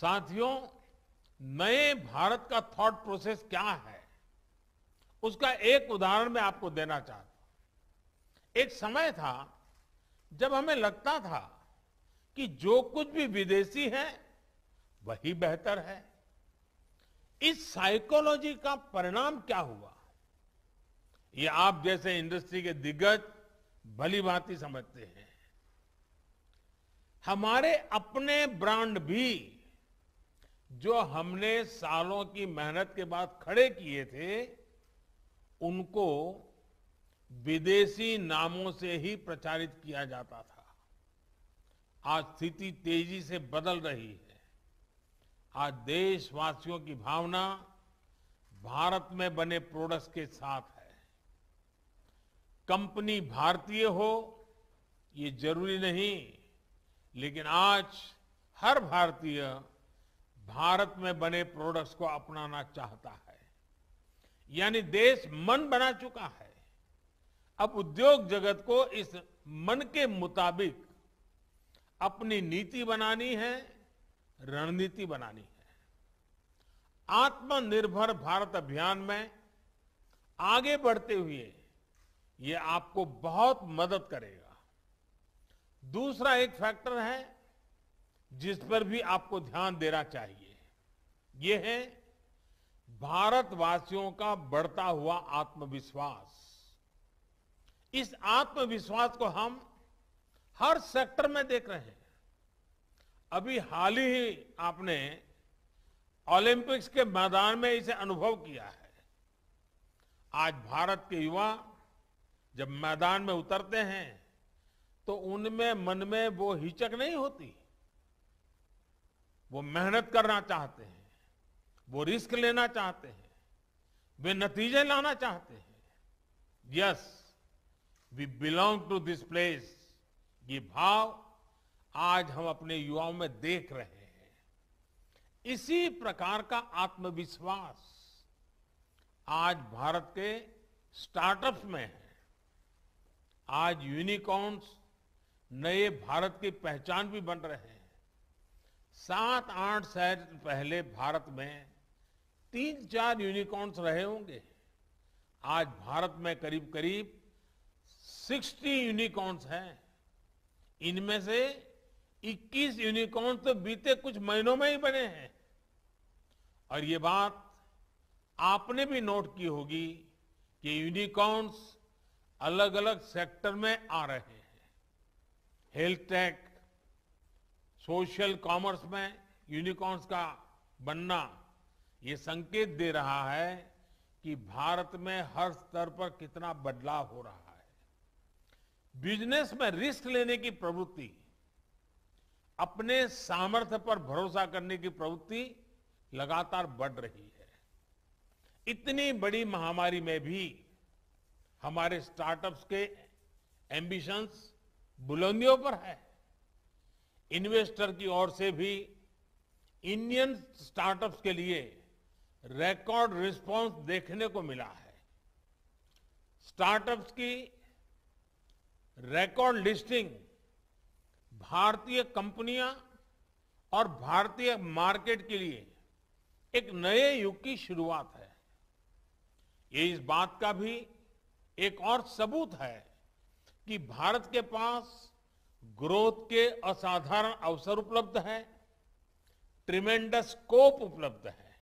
साथियों नए भारत का थॉट प्रोसेस क्या है उसका एक उदाहरण मैं आपको देना चाहता हूं एक समय था जब हमें लगता था कि जो कुछ भी विदेशी है वही बेहतर है इस साइकोलॉजी का परिणाम क्या हुआ ये आप जैसे इंडस्ट्री के दिग्गज भली भांति समझते हैं हमारे अपने ब्रांड भी जो हमने सालों की मेहनत के बाद खड़े किए थे उनको विदेशी नामों से ही प्रचारित किया जाता था आज स्थिति तेजी से बदल रही है आज देशवासियों की भावना भारत में बने प्रोडक्ट्स के साथ है कंपनी भारतीय हो ये जरूरी नहीं लेकिन आज हर भारतीय भारत में बने प्रोडक्ट्स को अपनाना चाहता है यानी देश मन बना चुका है अब उद्योग जगत को इस मन के मुताबिक अपनी नीति बनानी है रणनीति बनानी है आत्मनिर्भर भारत अभियान में आगे बढ़ते हुए ये आपको बहुत मदद करेगा दूसरा एक फैक्टर है जिस पर भी आपको ध्यान देना चाहिए ये है भारतवासियों का बढ़ता हुआ आत्मविश्वास इस आत्मविश्वास को हम हर सेक्टर में देख रहे हैं अभी हाल ही आपने ओलंपिक्स के मैदान में इसे अनुभव किया है आज भारत के युवा जब मैदान में उतरते हैं तो उनमें मन में वो हिचक नहीं होती वो मेहनत करना चाहते हैं वो रिस्क लेना चाहते हैं वे नतीजे लाना चाहते हैं yes we belong to this place ये भाव आज हम अपने युवाओं में देख रहे हैं इसी प्रकार का आत्मविश्वास आज भारत के स्टार्टअप्स में है आज यूनिकॉर्न्स नए भारत की पहचान भी बन रहे हैं सात आठ शहर पहले भारत में तीन चार यूनिकॉर्न्स रहे होंगे आज भारत में करीब करीब सिक्सटी यूनिकॉर्न्स हैं इनमें से इक्कीस यूनिकॉर्न्स तो बीते कुछ महीनों में ही बने हैं और ये बात आपने भी नोट की होगी कि यूनिकॉर्न्स अलग अलग सेक्टर में आ रहे हैं हेल्थ टेक सोशल कॉमर्स में यूनिकॉर्न्स का बनना ये संकेत दे रहा है कि भारत में हर स्तर पर कितना बदलाव हो रहा है बिजनेस में रिस्क लेने की प्रवृत्ति अपने सामर्थ्य पर भरोसा करने की प्रवृत्ति लगातार बढ़ रही है इतनी बड़ी महामारी में भी हमारे स्टार्टअप्स के एम्बिशंस बुलंदियों पर है इन्वेस्टर की ओर से भी इंडियन स्टार्टअप्स के लिए रिकॉर्ड रिस्पांस देखने को मिला है स्टार्टअप्स की रिकॉर्ड लिस्टिंग भारतीय कंपनियां और भारतीय मार्केट के लिए एक नए युग की शुरुआत है ये इस बात का भी एक और सबूत है कि भारत के पास ग्रोथ के असाधारण अवसर उपलब्ध हैं ट्रिमेंडस स्कोप उपलब्ध है